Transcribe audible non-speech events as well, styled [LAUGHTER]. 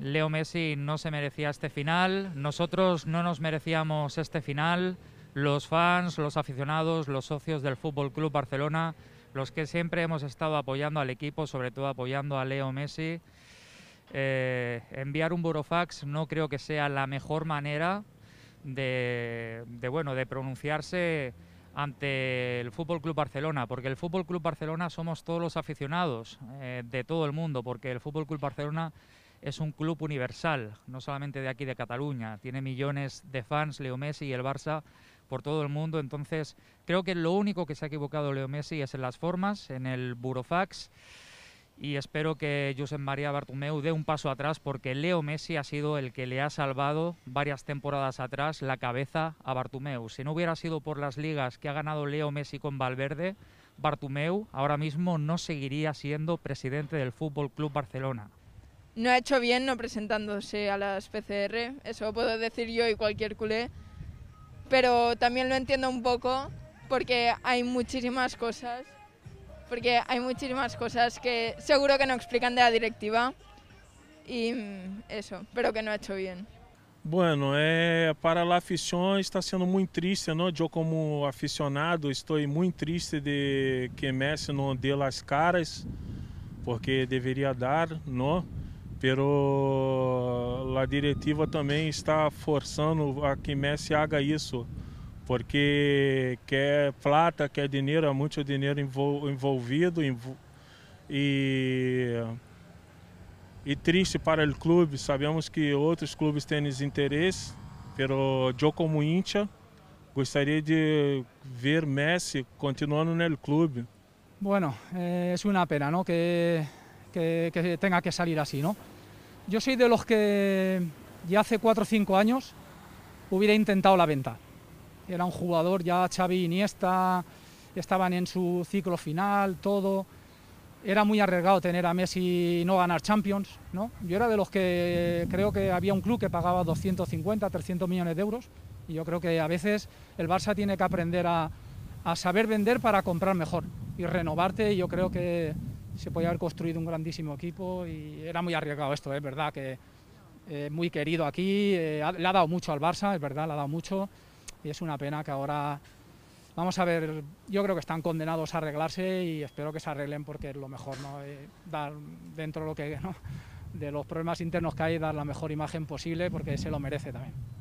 Leo Messi no se merecía este final, nosotros no nos merecíamos este final, los fans, los aficionados, los socios del Fútbol Club Barcelona, los que siempre hemos estado apoyando al equipo, sobre todo apoyando a Leo Messi. Eh, enviar un burofax no creo que sea la mejor manera de, bueno, de pronunciarse ante el Fútbol Club Barcelona, porque el Fútbol Club Barcelona somos todos los aficionados eh, de todo el mundo, porque el Fútbol Club Barcelona es un club universal, no solamente de aquí de Cataluña. Tiene millones de fans, Leo Messi y el Barça por todo el mundo. Entonces, creo que lo único que se ha equivocado Leo Messi es en las formas, en el burofax. Y espero que Josep María Bartomeu dé un paso atrás porque Leo Messi ha sido el que le ha salvado varias temporadas atrás la cabeza a Bartomeu. Si no hubiera sido por las ligas que ha ganado Leo Messi con Valverde, Bartomeu ahora mismo no seguiría siendo presidente del Fútbol Club Barcelona no ha hecho bien no presentándose a las PCR, eso puedo decir yo y cualquier culé, pero también lo entiendo un poco porque hay muchísimas cosas, porque hay muchísimas cosas que seguro que no explican de la directiva y mm, eso, pero que no ha hecho bien. Bueno, eh, para la afición está siendo muy triste, ¿no?... ...yo como aficionado estoy muy triste de que Messi no dé las caras, porque debería dar, ¿no?... pero a diretiva também está forçando a que Messi haga isso, porque quer plata, quer dinheiro, há muito dinheiro envolvido e e triste para o clube. Sabemos que outros clubes têm interesse, pero eu como Inter gostaria de ver Messi continuando no clube. Bueno, eh, uma pena, não Que, que, que tenga que sair assim não Yo soy de los que ya hace 4 o 5 años hubiera intentado la venta. Era un jugador, ya Xavi Iniesta, estaban en su ciclo final, todo. Era muy arriesgado tener a Messi y no ganar Champions, ¿no? Yo era de los que creo que había un club que pagaba 250, 300 millones de euros y yo creo que a veces el Barça tiene que aprender a, saber vender para comprar mejor y renovarte yo creo que se podía haber construido un grandísimo equipo y era muy arriesgado esto, es verdad que eh, muy querido aquí, eh, le ha dado mucho al Barça, es verdad, le ha dado mucho y es una pena que ahora vamos a ver, yo creo que están condenados a arreglarse y espero que se arreglen porque es lo mejor, ¿no? Eh, dar dentro [LAUGHS] de los problemas internos que hay dar la mejor imagen posible porque se lo merece también.